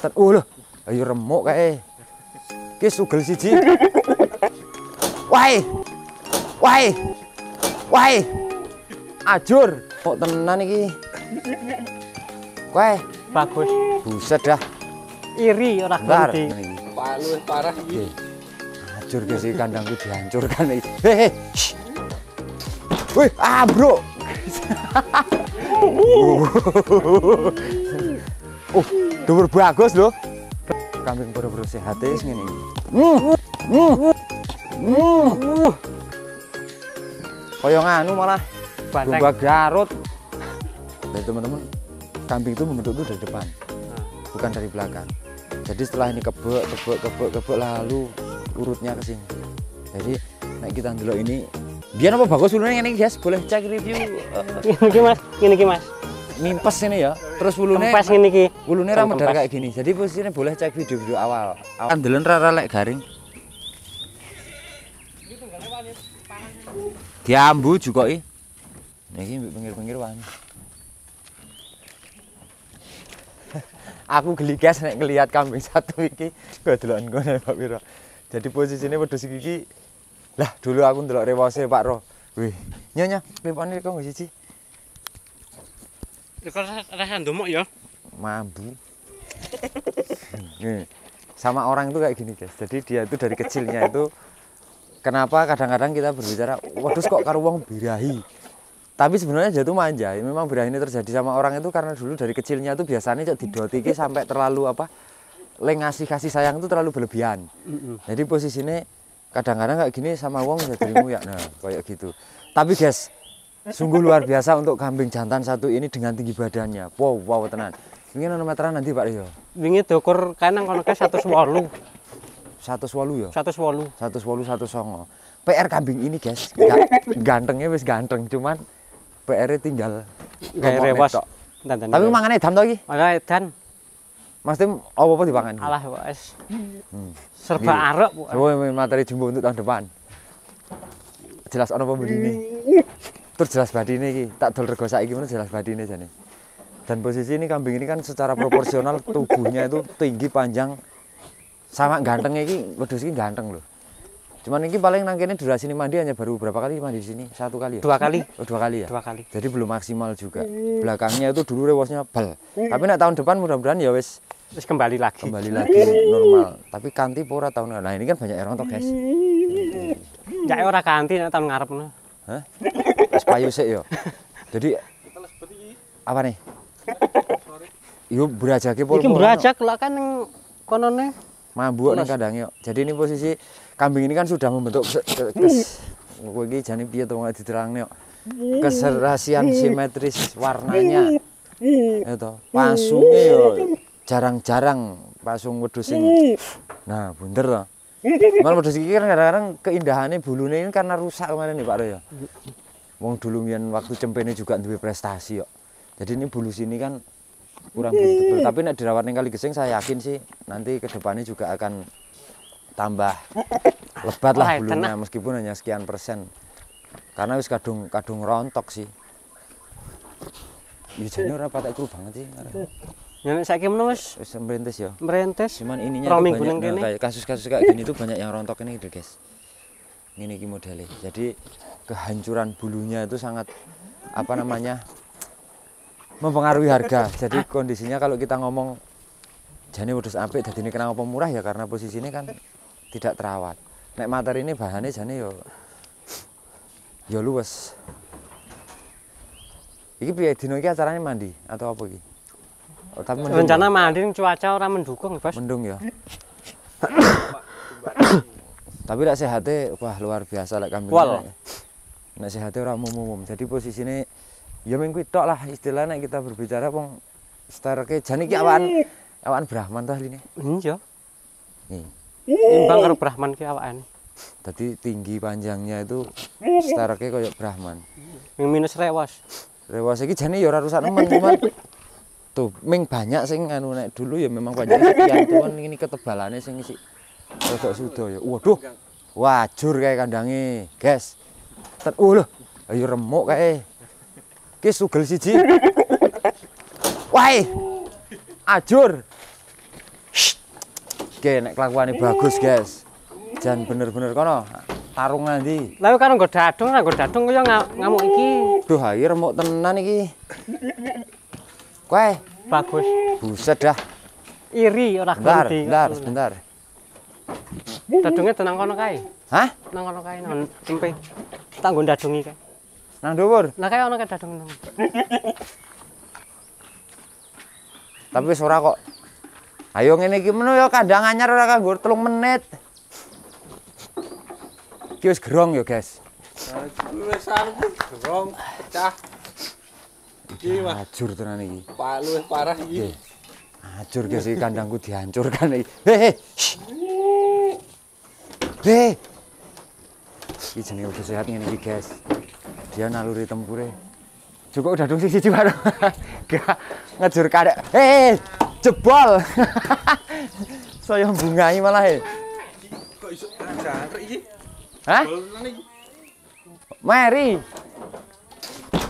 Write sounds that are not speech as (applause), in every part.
Ten oh lho, ayo iya, remuk kae. Ki sugel siji. Wai. Wai. Wai. Ajur. Kok tenan iki? Kowe bagus. Buset dah. Iri ora ganti. Palu parah iki. Ajur ge si kandangku dihancurkan iki. Hehe. Wih, ah bro. Oh dhuwur bagus lho kambing boro-boro sehat ya, wis ngene iki hmm. Hmm. Hmm. kaya nganu malah domba Garut dari teman-teman kambing itu membentuk itu dari depan bukan dari belakang jadi setelah ini kebek kebek kebek kebek lalu urutnya ke sini jadi naik kita dulu ini biar apa bagus dulu ini guys boleh cek review eh, eh. ini mas ini mas mimpes ini ya terus bulunya pas ini ki bulunya ramah dar kayak gini jadi posisinya boleh cek video video awal andelen rara lek garing diambu juga i ini ambil pinggir pinggir wangi (laughs) aku geli gas nek ngelihat kambing satu iki gue duluan pak Wiro jadi posisinya pada si lah dulu aku ndelok rewose pak roh wih nyonya pipa ini kok nggak sih Ya kok ya? mabu. Nih, sama orang itu kayak gini guys. Jadi dia itu dari kecilnya itu kenapa kadang-kadang kita berbicara waduh kok karuwong birahi. Tapi sebenarnya jatuh manja. Memang birahi ini terjadi sama orang itu karena dulu dari kecilnya itu biasanya cok didotiki sampai terlalu apa? Leng ngasih kasih sayang itu terlalu berlebihan. Jadi posisinya kadang-kadang kayak gini sama wong ya dirimu ya nah kayak gitu. Tapi guys, Sungguh luar biasa untuk kambing jantan satu ini dengan tinggi badannya. Wow, wow tenan. Ini nanometeran meteran nanti Pak Rio. Wingi diukur kayak satu ke Satu 108 ya? Satu Satu 108. satu songo. PR kambing ini, guys. Gantengnya wis ganteng, cuman PR tinggal gawe rewas. Tapi mangane edan lagi. iki? Mangane edan. Maksudnya apa apa dipangan? Alah wes. Hmm. Serba arok arek. Serba materi jumbo untuk tahun depan. Jelas orang pembeli ini. (laughs) terjelas badine iki tak dol rego saiki ngono jelas badine jane dan posisi ini kambing ini kan secara proporsional (laughs) tubuhnya itu tinggi panjang sama ganteng iki wedhus iki ganteng loh cuman ini paling nangkene durasi ini mandi hanya baru berapa kali mandi di sini satu kali ya? dua kali oh, dua kali ya dua kali jadi belum maksimal juga hmm. belakangnya itu dulu rewosnya bel tapi nak tahun depan mudah-mudahan ya wes terus kembali lagi kembali lagi normal tapi kanti pura tahun nah ini kan banyak erong toh guys ya orang kanti nak tahun ngarep Hah? (laughs) wis payu sik yo. Jadi apa nih? Yuk berajak pol. Iki berajak lah kan kononnya. konone. Mambuk ning yo. Jadi ini posisi kambing ini kan sudah membentuk kes. Kowe iki jane piye to nggak diterang yo. Keserasian simetris warnanya. Itu iya pasungnya yo jarang-jarang pasung wedus ini. Nah, bunder to. Malah ini kan kadang-kadang keindahannya bulunya ini karena rusak kemarin nih Pak Royo. Ya wong dulu mian waktu cempene juga duwe prestasi kok. Jadi ini bulu sini kan kurang iya, berdebar. Iya. Tapi nek dirawat ning kali gesing saya yakin sih nanti kedepannya juga akan tambah lebat lah bulunya meskipun hanya sekian persen. Karena wis kadung kadung rontok sih. Ya jane ora patek kru banget sih. Ya nek saiki menawa wis wis merintis ya. Merintis. Cuman ininya banyak kayak kasus-kasus kayak gini tuh banyak yang rontok ini gitu, guys. Ini iki modelnya. Jadi kehancuran bulunya itu sangat apa namanya mempengaruhi harga. Jadi kondisinya kalau kita ngomong jani wedus apik jadi ini kenapa murah ya karena posisi ini kan tidak terawat. Nek materi ini bahannya jani yo yo luwes. Iki biaya dino caranya mandi atau apa iki? Oh, tapi mendung. Rencana ya? mandi cuaca orang mendukung, Bos. Mendung ya. (coughs) tapi tidak sehatnya wah luar biasa lah kami nasihati orang umum, umum. jadi posisinya, ya minggu tok lah istilahnya kita berbicara pong setara ke jani ki awan iya. awan Brahman tuh ini iya. iya imbang karo Brahman ki awan tadi tinggi panjangnya itu iya. setara ke kayak Brahman yang minus rewas rewas ini jani ya rusak nemen (laughs) cuman tuh ming banyak sing anu naik dulu ya memang banyak sekian tuan ini ketebalannya sing isi rodok sudo ya waduh wajur kayak kandangnya guys Ten uh, oh lho, ayo remuk kae. Ki sugel siji. Wae. Ajur. Oke, nek kelakuane bagus, guys. jangan bener-bener kono. Tarung nanti. Lah kan nggo dadung, nggo dadung kaya ngamuk iki. Duh, ayo remuk tenan iki. Kowe bagus. Buset dah. Iri orang ganti. Bentar, bentar, bentar. Dadungnya tenang kono kai. Hah? Nang ono kae nang tempe. Tak nggo dadungi kae. Nang dhuwur. Lah kae ono kae dadung nang. Tapi wis kok. Ayo ngene iki meno ya kandang anyar ora kanggo 3 menit. Iki wis gerong yo guys. Wis arep gerong pecah. Iki hajur Hancur tenan iki. Pak luwih parah iki. Okay. Hancur guys, iki kandangku dihancurkan iki. Hei. Hei. Hey. Ini jenis udah sehat ini guys. Dia naluri tempure. Cukup udah dong sih baru. (laughs) Gak ngejur kadek. Eh, eh, jebol. (laughs) Saya bungai malah he. Eh. Kok Hah? Mari.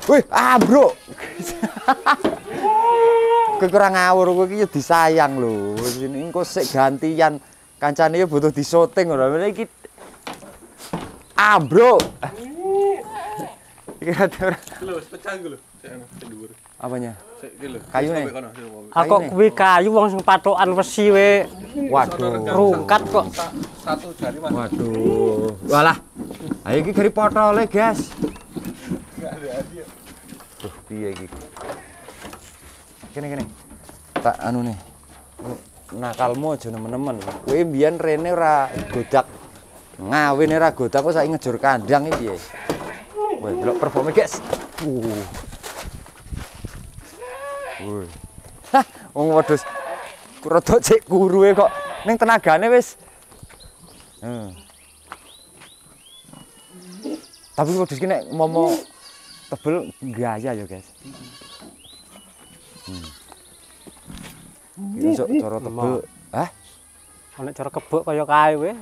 Wih, ah bro. (laughs) kekurangan kurang ngawur kowe ya disayang loh, Ini kok sik gantian kancane ya butuh disoting ora. ini Abro. Iki ora. Lho, pecah lho. Apanya? Kayu nih. Aku kuwi kayu wong sing patokan wesi we. Waduh. Rungkat kok. Satu jari Mas. Waduh. Walah. Ha iki gari potole, guys. Tuh piye iki? Kene kene. Tak anu nih. Nakalmu aja nemen-nemen. Kowe mbiyen rene ora godak ngawin nih ragu tapi saya ngejur kandang ini ya woi belok performa guys uh woi hah wong wadus kurodo cek guru ya kok neng tenaganya wis hmm. tapi wadus gini mau mau tebel gaya ya guys hmm. ini cok coro tebel Hah? Eh? Ini coro kaya kayak kaya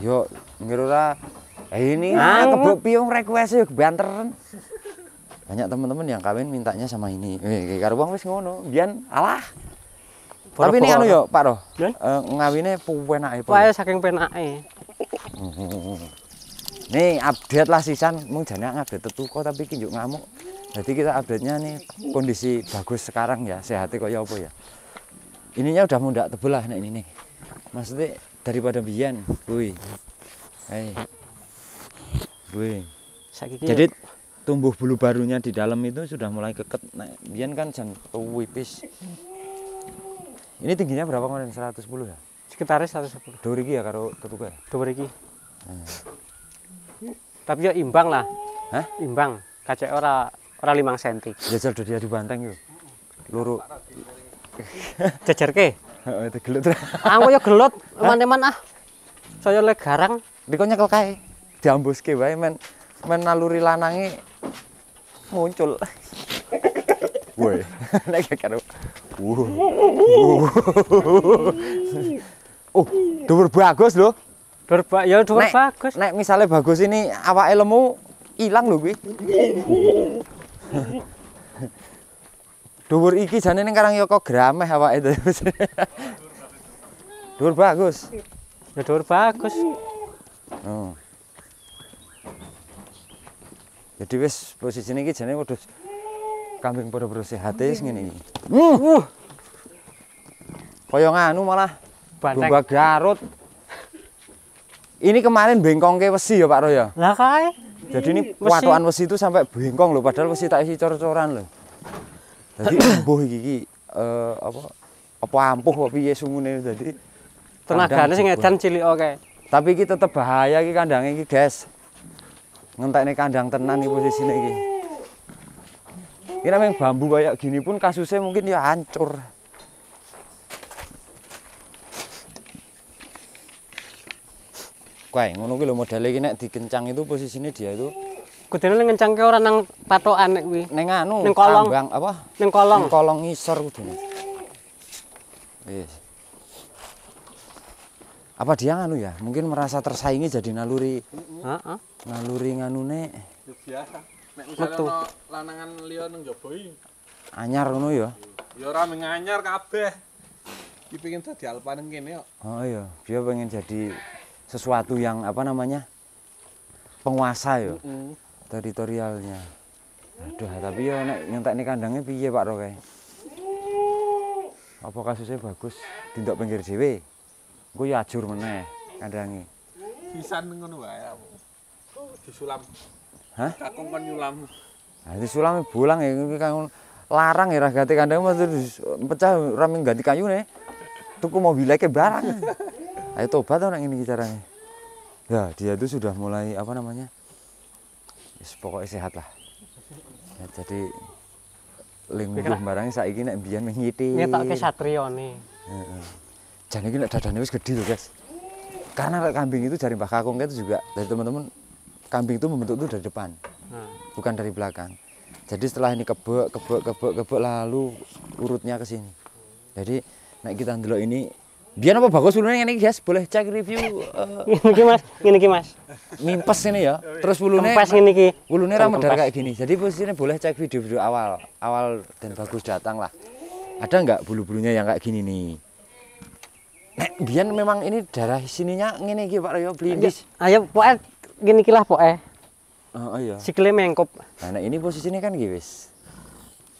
Yo ngira ora eh, ini nah, kebuk piung request yuk, banteren. Banyak teman-teman yang kawin mintanya sama ini. Eh, eh, eh karo wong wis ngono, biyen alah. Tapi ini anu yo, Pak Roh. Eh, ngawine penake. Wae saking penake. Nih update lah sisan, mung jane update tetuko tapi ki ngamuk. Jadi kita update-nya nih kondisi bagus sekarang ya, sehati kok ya apa ya. Ininya udah mundak tebel lah nek ini nih. Maksudnya daripada biyen kuwi. Hei. Kuwi. Jadi tumbuh bulu barunya di dalam itu sudah mulai keket. Nah, biyen kan jan tuwipis. Ini tingginya berapa kemarin? 110 ya? Sekitar 110. iki ya karo tetuka ya? Dua hmm. Tapi ya imbang lah. Hah? Imbang. Kacek ora ora limang senti. Jajar dia di banteng yuk. Luru. Jajar ke? gelut. (laughs) Aku ya gelut, teman-teman ah. Saya lek garang. Diko nyekel kae. Diambuske wae men men naluri lanange muncul. (laughs) Woi, nek (laughs) karo. Oh, dhuwur bagus lho. Dhuwur ba ya dhuwur bagus. Nek misalnya bagus ini awake lemu ilang lho kuwi. Dhuwur iki jane ning Karang Yoko grameh awake to. (laughs) bagus. Ya dhuwur bagus. Oh. Jadi wis posisi ini jane wedhus. Kambing padha perlu sehat wis ngene iki. Uh. uh. Kaya nganu malah banteng. Bumba garut. Ini kemarin bengkongke besi ya Pak Roy ya. Lah kae. Jadi ini kuatuan besi itu sampai bengkong lho padahal besi tak isi cor-coran lho Dadi embuh iki uh, apa apa ampuh kok piye sungune jadi tenagane sing edan cilik oke. Tapi iki tetep bahaya iki kandange iki, guys. Ngentekne kandang tenan iki posisine iki. Kira main bambu kayak gini pun kasusnya mungkin ya hancur. Kayak ngono ki lho modele iki nek dikencang itu posisinya dia itu kudune ning ngencangke ora nang patokan nek kuwi. Ning anu, ning kolong. Ambang, apa? Ning kolong. Ning kolong ngisor seru Wis. Apa dia anu ya? Mungkin merasa tersaingi jadi naluri. Heeh. Naluri nganune. Ya biasa. Nek misalnya lanangan liya nang jaba Anyar ngono ya. Ya ora menganyar kabeh. Ki pengen dadi alpan nang kene kok. Oh iya, dia pengen jadi sesuatu yang apa namanya? penguasa ya. Mm teritorialnya aduh tapi ya nek nyentak ini kandangnya piye Pak Rokai apa kasusnya bagus tindak pinggir dhewe gue ya ajur meneh kandangnya sisan ngono wae disulam hah kakung kon nyulam nah disulame bolang ya larang ya ganti kandang mas pecah rame ganti kayu nih tuku ke barang ayo tobat orang ini caranya ya dia itu sudah mulai apa namanya pokoknya sehat lah ya, jadi lingkungan barangnya saya ini nak biar mengiti ngetok ke satrio nih jadi ini dadanya wis gede loh guys karena kambing itu dari mbah kakung itu juga dari teman-teman kambing itu membentuk itu dari depan hmm. bukan dari belakang jadi setelah ini kebek kebek kebek kebek lalu urutnya ke sini jadi naik kita dulu ini Biar apa bagus bulunya ini guys, boleh cek review. Uh, Mas, ini ki Mas. Mimpes ini ya. Terus bulunya mimpes ini ki Bulunya rame medar kayak gini. Jadi posisinya boleh cek video-video awal, awal dan bagus datang lah. Ada nggak bulu-bulunya yang kayak gini nih? Nek bian memang ini darah sininya ya, ini ki Pak beli blindis. Ayo poke gini iki lah poke. Oh, oh, iya. Sikile mengkop. Nah, nah ini posisinya kan gini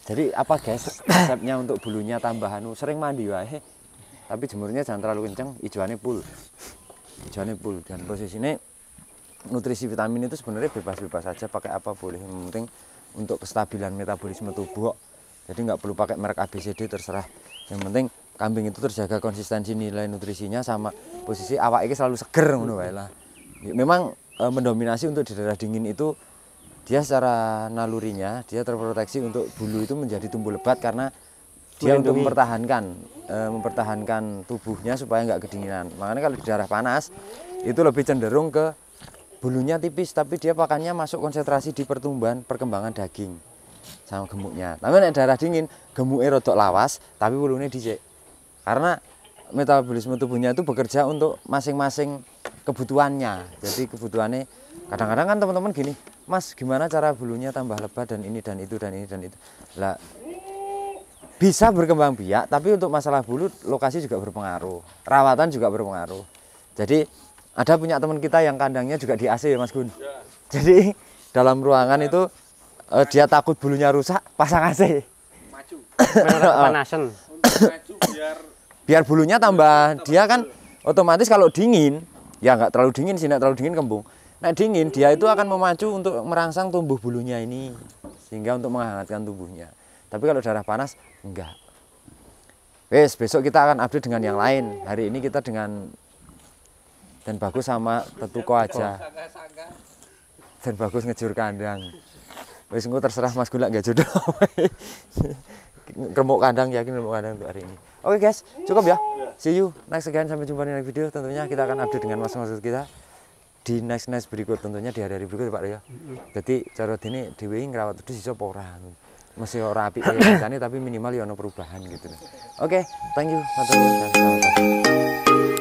Jadi apa guys konsepnya (coughs) untuk bulunya tambahan sering mandi wae tapi jemurnya jangan terlalu kenceng hijauannya full hijauannya full dan posisinya nutrisi vitamin itu sebenarnya bebas-bebas saja pakai apa boleh yang penting untuk kestabilan metabolisme tubuh jadi nggak perlu pakai merek ABCD terserah yang penting kambing itu terjaga konsistensi nilai nutrisinya sama posisi awak ini selalu seger memang e, mendominasi untuk di daerah dingin itu dia secara nalurinya dia terproteksi untuk bulu itu menjadi tumbuh lebat karena dia untuk mempertahankan e, mempertahankan tubuhnya supaya nggak kedinginan makanya kalau di daerah panas itu lebih cenderung ke bulunya tipis tapi dia pakannya masuk konsentrasi di pertumbuhan perkembangan daging sama gemuknya tapi di daerah dingin gemuknya rotok lawas tapi bulunya dicek karena metabolisme tubuhnya itu bekerja untuk masing-masing kebutuhannya jadi kebutuhannya kadang-kadang kan teman-teman gini mas gimana cara bulunya tambah lebat dan ini dan itu dan ini dan itu lah bisa berkembang biak tapi untuk masalah bulu lokasi juga berpengaruh rawatan juga berpengaruh jadi ada punya teman kita yang kandangnya juga di AC ya Mas Gun ya. jadi dalam ruangan ya. itu eh, dia takut bulunya rusak pasang AC maju panasan maju biar biar bulunya tambah dia kan otomatis kalau dingin ya nggak terlalu dingin sih nggak terlalu dingin kembung nah dingin dia itu akan memacu untuk merangsang tumbuh bulunya ini sehingga untuk menghangatkan tubuhnya tapi kalau darah panas enggak. Wes, besok kita akan update dengan yang lain. Hari ini kita dengan dan bagus sama tetuko aja. Dan bagus ngejur kandang. Wes engko terserah Mas Gula enggak jodoh. remuk kandang yakin remuk kandang untuk hari ini. Oke guys, cukup ya. See you next again sampai jumpa di next video. Tentunya kita akan update dengan mas-mas kita di next next berikut tentunya di hari-hari berikut Pak ya. Jadi cara ini diwing rawat itu siapa orang? masih rapi apik tapi minimal ya ono perubahan gitu. Oke, okay, thank you.